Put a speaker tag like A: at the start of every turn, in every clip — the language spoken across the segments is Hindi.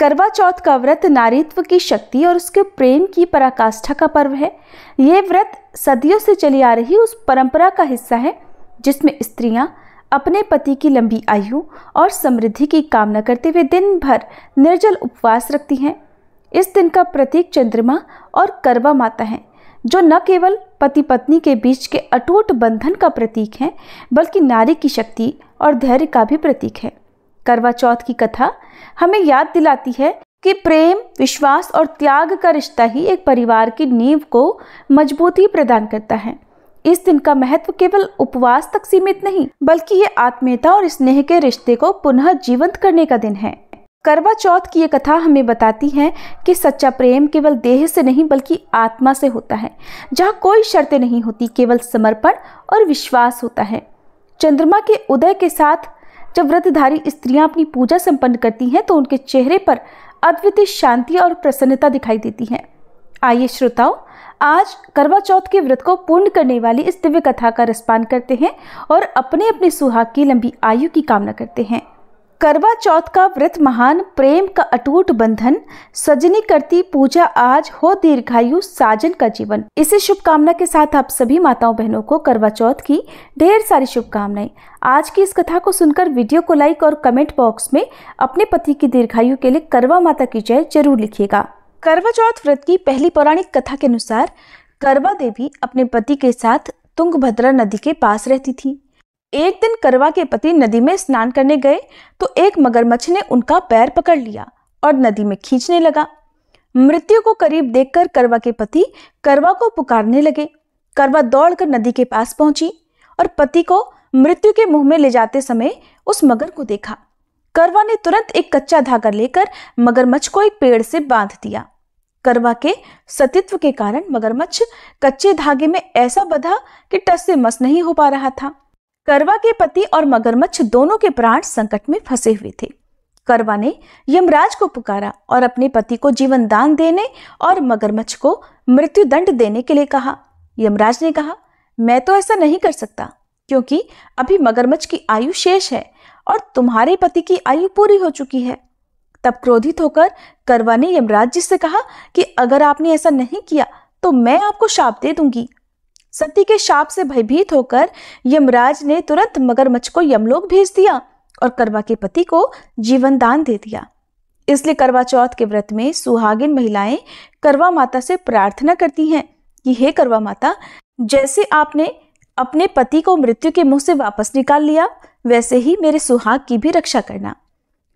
A: करवा चौथ का व्रत नारीत्व की शक्ति और उसके प्रेम की पराकाष्ठा का पर्व है ये व्रत सदियों से चली आ रही उस परंपरा का हिस्सा है जिसमें स्त्रियां अपने पति की लंबी आयु और समृद्धि की कामना करते हुए दिन भर निर्जल उपवास रखती हैं इस दिन का प्रतीक चंद्रमा और करवा माता हैं जो न केवल पति पत्नी के बीच के अटूट बंधन का प्रतीक हैं बल्कि नारी की शक्ति और धैर्य का भी प्रतीक है करवा चौथ की कथा हमें याद दिलाती है कि प्रेम विश्वास और त्याग का रिश्ता ही एक परिवार की नींव को मजबूती प्रदान करता है इस दिन का महत्व केवल उपवास तक सीमित नहीं बल्कि ये आत्मीयता और स्नेह के रिश्ते को पुनः जीवंत करने का दिन है करवा चौथ की ये कथा हमें बताती है कि सच्चा प्रेम केवल देह से नहीं बल्कि आत्मा से होता है जहाँ कोई शर्तें नहीं होती केवल समर्पण और विश्वास होता है चंद्रमा के उदय के साथ जब व्रतधारी स्त्रियां अपनी पूजा संपन्न करती हैं तो उनके चेहरे पर अद्वितीय शांति और प्रसन्नता दिखाई देती है आइए श्रोताओं आज करवा चौथ के व्रत को पूर्ण करने वाली इस दिव्य कथा का रसपान करते हैं और अपने अपने सुहाग की लंबी आयु की कामना करते हैं करवा चौथ का व्रत महान प्रेम का अटूट बंधन सजनी करती पूजा आज हो दीर्घायु साजन का जीवन इसी शुभकामना के साथ आप सभी माताओं बहनों को करवा चौथ की ढेर सारी शुभकामनाएं आज की इस कथा को सुनकर वीडियो को लाइक और कमेंट बॉक्स में अपने पति की दीर्घायु के लिए करवा माता की जय जरूर लिखिएगा करवा चौथ व्रत की पहली पौराणिक कथा के अनुसार करवा देवी अपने पति के साथ तुंगभद्रा नदी के पास रहती थी एक दिन करवा के पति नदी में स्नान करने गए तो एक मगरमच्छ ने उनका पैर पकड़ लिया और नदी में खींचने लगा मृत्यु को करीब देखकर करवा के पति करवा को पुकारने लगे करवा दौड़कर नदी के पास पहुंची और पति को मृत्यु के मुंह में ले जाते समय उस मगर को देखा करवा ने तुरंत एक कच्चा धागा लेकर मगरमच्छ को एक पेड़ से बांध दिया करवा के सतित्व के कारण मगरमच्छ कच्चे धागे में ऐसा बधा कि टस से मस नहीं हो पा रहा था करवा के पति और मगरमच्छ दोनों के प्राण संकट में फंसे हुए थे करवा ने यमराज को पुकारा और अपने पति को जीवन दान देने और मगरमच्छ को मृत्यु दंड देने के लिए कहा यमराज ने कहा मैं तो ऐसा नहीं कर सकता क्योंकि अभी मगरमच्छ की आयु शेष है और तुम्हारे पति की आयु पूरी हो चुकी है तब क्रोधित होकर करवा ने यमराज जी से कहा कि अगर आपने ऐसा नहीं किया तो मैं आपको शाप दे दूंगी सती के शाप से भयभीत होकर यमराज ने तुरंत मगरमच्छ को यमलोक भेज दिया और करवा के पति को जीवन दान दे दिया इसलिए करवा चौथ के व्रत में सुहागिन महिलाएं करवा माता से प्रार्थना करती हैं कि हे करवा माता जैसे आपने अपने पति को मृत्यु के मुंह से वापस निकाल लिया वैसे ही मेरे सुहाग की भी रक्षा करना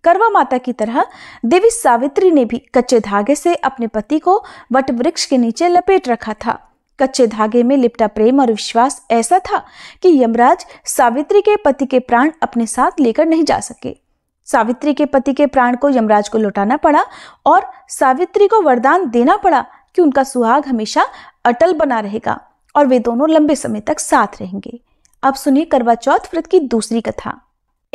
A: करवा माता की तरह देवी सावित्री ने भी कच्चे धागे से अपने पति को वट वृक्ष के नीचे लपेट रखा था कच्चे धागे में लिपटा प्रेम और विश्वास ऐसा था कि यमराज सावित्री के पति के प्राण अपने साथ लेकर नहीं जा सके सावित्री के पति के प्राण को यमराज को लौटाना पड़ा और सावित्री को वरदान देना पड़ा कि उनका सुहाग हमेशा अटल बना रहेगा और वे दोनों लंबे समय तक साथ रहेंगे अब सुनिए करवा चौथ व्रत की दूसरी कथा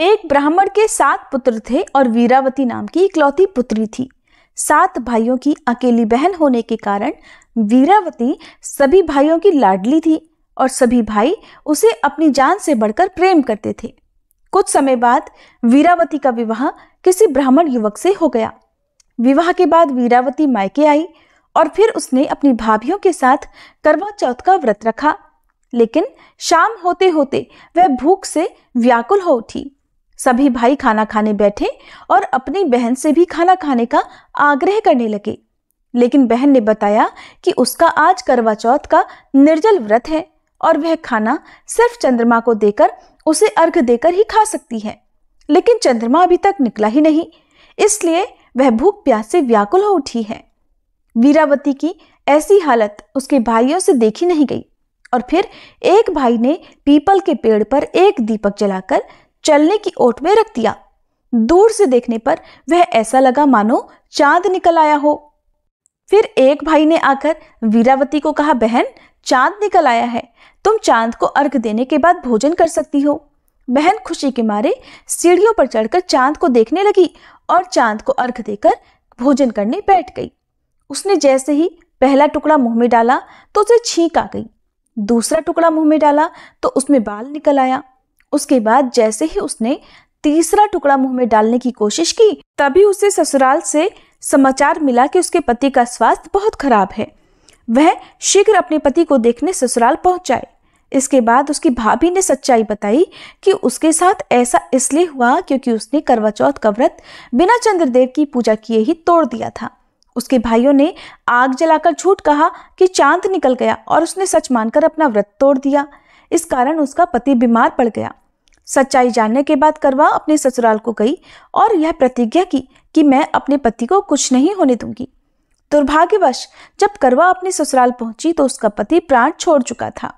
A: एक ब्राह्मण के सात पुत्र थे और वीरावती नाम की इकलौती पुत्री थी सात भाइयों की अकेली बहन होने के कारण वीरावती सभी भाइयों की लाडली थी और सभी भाई उसे अपनी जान से बढ़कर प्रेम करते थे कुछ समय बाद वीरावती का विवाह किसी ब्राह्मण युवक से हो गया विवाह के बाद वीरावती मायके आई और फिर उसने अपनी भाभियों के साथ करवा चौथ का व्रत रखा लेकिन शाम होते होते वह भूख से व्याकुल हो उठी सभी भाई खाना खाने बैठे और अपनी बहन से भी खाना खाने का आग्रह करने लगे लेकिन बहन ने बताया कि उसका आज करवा चौथ का निर्जल व्रत है और वह खाना सिर्फ चंद्रमा को देकर उसे अर्घ देकर ही खा सकती है लेकिन चंद्रमा अभी तक निकला ही नहीं इसलिए वह भूख प्यास से व्याकुल हो उठी है वीरावती की ऐसी हालत उसके भाइयों से देखी नहीं गई और फिर एक भाई ने पीपल के पेड़ पर एक दीपक जलाकर चलने की ओट में रख दिया दूर से देखने पर वह ऐसा लगा मानो चांद निकल आया हो फिर एक भाई ने आकर वीरावती को कहा बहन चांद निकल आया है तुम चांद को अर्घ देने के बाद भोजन कर सकती हो बहन खुशी के मारे सीढ़ियों पर चढ़कर चांद को देखने लगी और चांद को अर्घ देकर भोजन करने बैठ गई उसने जैसे ही पहला टुकड़ा मुंह में डाला तो उसे छींक आ गई दूसरा टुकड़ा मुंह में डाला तो उसमें बाल निकल आया उसके बाद जैसे ही उसने तीसरा टुकड़ा मुंह में डालने की कोशिश की तभी उसे ससुराल से समाचार मिला कि उसके पति का स्वास्थ्य बहुत खराब है वह शीघ्र अपने पति को देखने ससुराल पहुंच जाए इसके बाद उसकी भाभी ने सच्चाई बताई कि उसके साथ ऐसा इसलिए हुआ क्योंकि उसने करवा चौथ का व्रत बिना चंद्रदेव की पूजा किए ही तोड़ दिया था उसके भाइयों ने आग जलाकर झूठ कहा कि चांद निकल गया और उसने सच मानकर अपना व्रत तोड़ दिया इस कारण उसका पति बीमार पड़ गया सच्चाई जानने के बाद करवा अपने ससुराल को गई और यह प्रतिज्ञा की कि मैं अपने पति को कुछ नहीं होने दूंगी दुर्भाग्यवश जब करवा अपने ससुराल पहुंची तो उसका पति प्राण छोड़ चुका था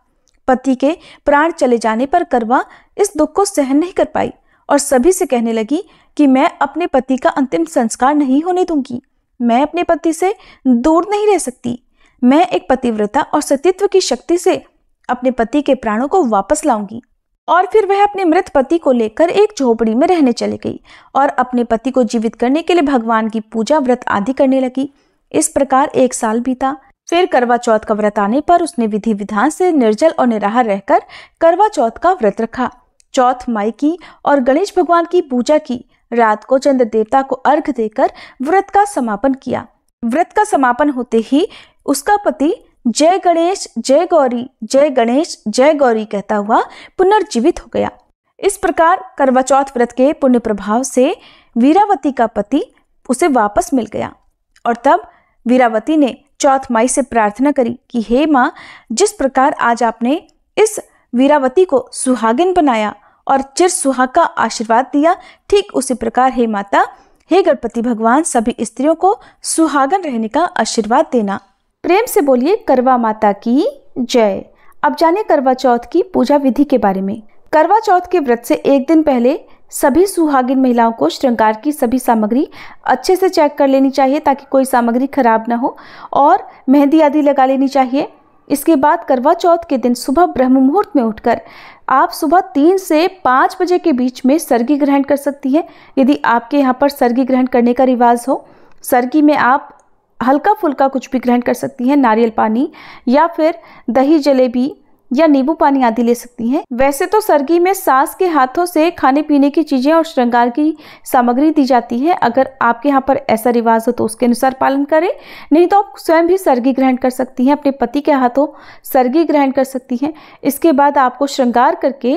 A: पति के प्राण चले जाने पर करवा इस दुख को सहन नहीं कर पाई और सभी से कहने लगी कि मैं अपने पति का अंतिम संस्कार नहीं होने दूंगी मैं अपने पति से दूर नहीं रह सकती मैं एक पतिव्रता और सतीत्व की शक्ति से अपने पति के प्राणों को वापस लाऊंगी और फिर वह अपने मृत पति को लेकर एक झोपड़ी में रहने चली गई और अपने पति को जीवित करने के लिए भगवान की पूजा व्रत आदि करने लगी इस प्रकार एक साल बीता फिर करवा चौथ का व्रत आने पर उसने विधि विधान से निर्जल और निराहार रहकर करवा चौथ का व्रत रखा चौथ माई की और गणेश भगवान की पूजा की रात को चंद्र देवता को अर्घ देकर व्रत का समापन किया व्रत का समापन होते ही उसका पति जय गणेश जय गौरी जय गणेश जय गौरी कहता हुआ पुनर्जीवित हो गया इस प्रकार करवा चौथ व्रत के पुण्य प्रभाव से वीरावती का पति उसे वापस मिल गया और तब वीरावती ने चौथ माई से प्रार्थना करी कि हे माँ जिस प्रकार आज आपने इस वीरावती को सुहागिन बनाया और चिर सुहाग का आशीर्वाद दिया ठीक उसी प्रकार हे माता हे गणपति भगवान सभी स्त्रियों को सुहागन रहने का आशीर्वाद देना प्रेम से बोलिए करवा माता की जय अब जाने करवा चौथ की पूजा विधि के बारे में करवा चौथ के व्रत से एक दिन पहले सभी सुहागिन महिलाओं को श्रृंगार की सभी सामग्री अच्छे से चेक कर लेनी चाहिए ताकि कोई सामग्री खराब ना हो और मेहंदी आदि लगा लेनी चाहिए इसके बाद करवा चौथ के दिन सुबह ब्रह्म मुहूर्त में उठकर आप सुबह तीन से पाँच बजे के बीच में सर्गी ग्रहण कर सकती हैं यदि आपके यहाँ पर सर्गी ग्रहण करने का रिवाज हो सर्गी में आप हल्का फुल्का कुछ भी ग्रहण कर सकती हैं नारियल पानी या फिर दही जलेबी या नींबू पानी आदि ले सकती हैं वैसे तो सर्गी में सास के हाथों से खाने पीने की चीज़ें और श्रृंगार की सामग्री दी जाती है अगर आपके यहाँ पर ऐसा रिवाज हो तो उसके अनुसार पालन करें नहीं तो आप स्वयं भी सर्गी ग्रहण कर सकती हैं अपने पति के हाथों सर्गी ग्रहण कर सकती हैं इसके बाद आपको श्रृंगार करके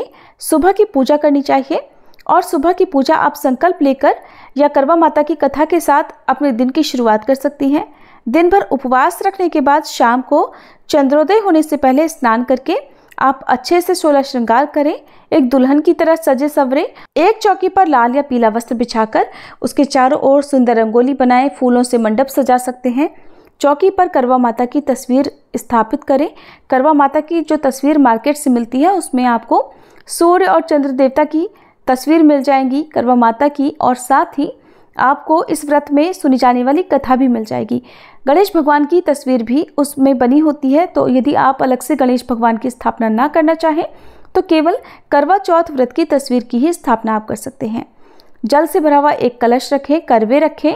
A: सुबह की पूजा करनी चाहिए और सुबह की पूजा आप संकल्प लेकर या करवा माता की कथा के साथ अपने दिन की शुरुआत कर सकती हैं दिन भर उपवास रखने के बाद शाम को चंद्रोदय होने से पहले स्नान करके आप अच्छे से सोलह श्रृंगार करें एक दुल्हन की तरह सजे सवरे एक चौकी पर लाल या पीला वस्त्र बिछाकर उसके चारों ओर सुंदर रंगोली बनाएं फूलों से मंडप सजा सकते हैं चौकी पर करवा माता की तस्वीर स्थापित करें करवा माता की जो तस्वीर मार्केट से मिलती है उसमें आपको सूर्य और चंद्र देवता की तस्वीर मिल जाएंगी करवा माता की और साथ ही आपको इस व्रत में सुनी जाने वाली कथा भी मिल जाएगी गणेश भगवान की तस्वीर भी उसमें बनी होती है तो यदि आप अलग से गणेश भगवान की स्थापना ना करना चाहें तो केवल करवा चौथ व्रत की तस्वीर की ही स्थापना आप कर सकते हैं जल से भरा हुआ एक कलश रखें करवे रखें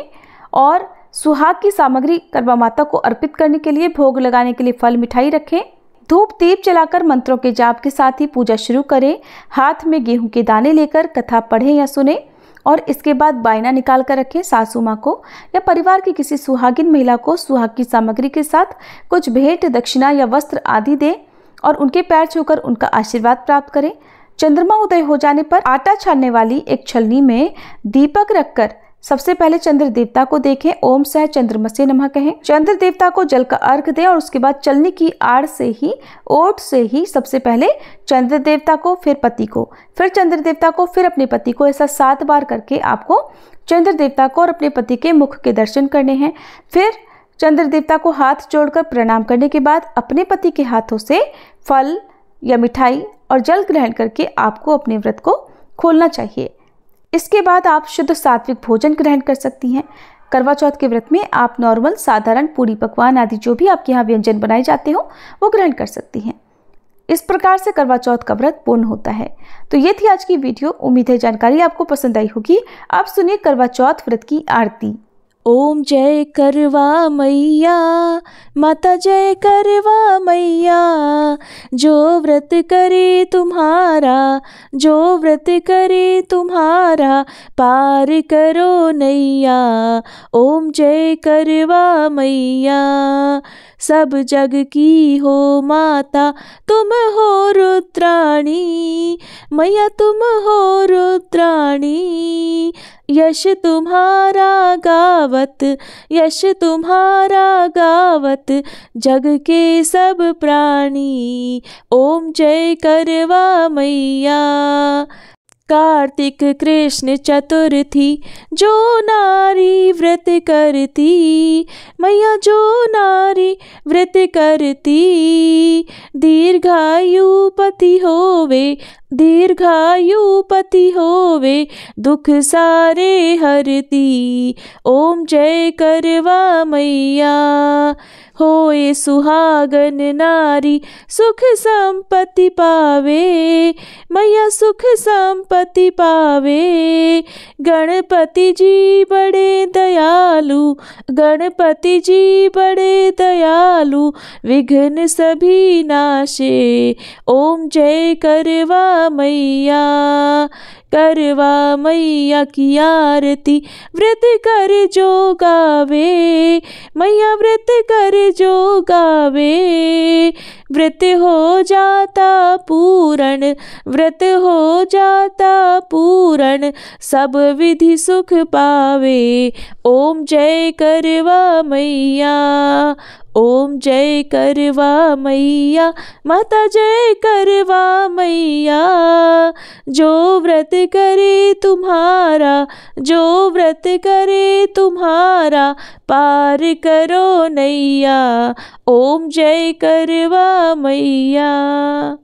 A: और सुहाग की सामग्री करवा माता को अर्पित करने के लिए भोग लगाने के लिए फल मिठाई रखें धूप दीप जलाकर मंत्रों के जाप के साथ ही पूजा शुरू करें हाथ में गेहूं के दाने लेकर कथा पढ़ें या सुने और इसके बाद बायना निकाल कर रखें सासू माँ को या परिवार की किसी सुहागिन महिला को सुहाग की सामग्री के साथ कुछ भेंट दक्षिणा या वस्त्र आदि दें और उनके पैर छूकर उनका आशीर्वाद प्राप्त करें चंद्रमा उदय हो जाने पर आटा छानने वाली एक छलनी में दीपक रखकर सबसे पहले चंद्र देवता को देखें ओम सह चंद्रमसे नमः कहें चंद्र देवता को जल का अर्घ दें और उसके बाद चलने की आड़ से ही ओट से ही सबसे पहले चंद्र देवता को फिर पति को फिर चंद्र देवता को फिर अपने पति को ऐसा सात बार करके आपको चंद्र देवता को और अपने पति के मुख के दर्शन करने हैं फिर चंद्र देवता को हाथ जोड़कर प्रणाम करने के बाद अपने पति के हाथों से फल या मिठाई और जल ग्रहण करके आपको अपने व्रत को खोलना चाहिए इसके बाद आप शुद्ध सात्विक भोजन ग्रहण कर सकती हैं करवा चौथ के व्रत में आप नॉर्मल साधारण पूरी पकवान आदि जो भी आपके यहाँ व्यंजन बनाए जाते हो वो ग्रहण कर सकती हैं इस प्रकार से करवा चौथ का व्रत पूर्ण होता है तो ये थी आज की वीडियो उम्मीद है जानकारी आपको पसंद आई होगी आप सुनिए करवा चौथ व्रत की आरती ओम जय करवा मैया माता जय करवा
B: मैया जो व्रत करे तुम्हारा जो व्रत करे तुम्हारा पार करो नैया ओम जय करवा मैया सब जग की हो माता तुम हो रुद्राणी मैया तुम हो रुद्राणी यश तुम्हारा गावत यश तुम्हारा गावत जग के सब प्राणी ओम जय करवा मैया कार्तिक कृष्ण चतुर्थी जो नारी व्रत करती मैया जो नारी व्रत करती दीर्घायु पति होवे दीर्घायु पति होवे दुख सारे हरती ओम जय करवा मैया होए सुहागन नारी सुख संपत्ति पावे मैया सुख संपत्ति पावे गणपति जी बड़े दयालु गणपति जी बड़े दयालु विघ्न सभी नाशे ओम जय करवा मैया करवा मैया की आरती व्रत कर जो गावे मैया व्रत कर जो गावे व्रत हो जाता पूरण व्रत हो जाता पूरण सब विधि सुख पावे ओम जय करवा मैया ओम जय करवा मैया माता जय करवा मैया जो व्रत करे तुम्हारा जो व्रत करे तुम्हारा पार करो नैया ओम जय करवा मैया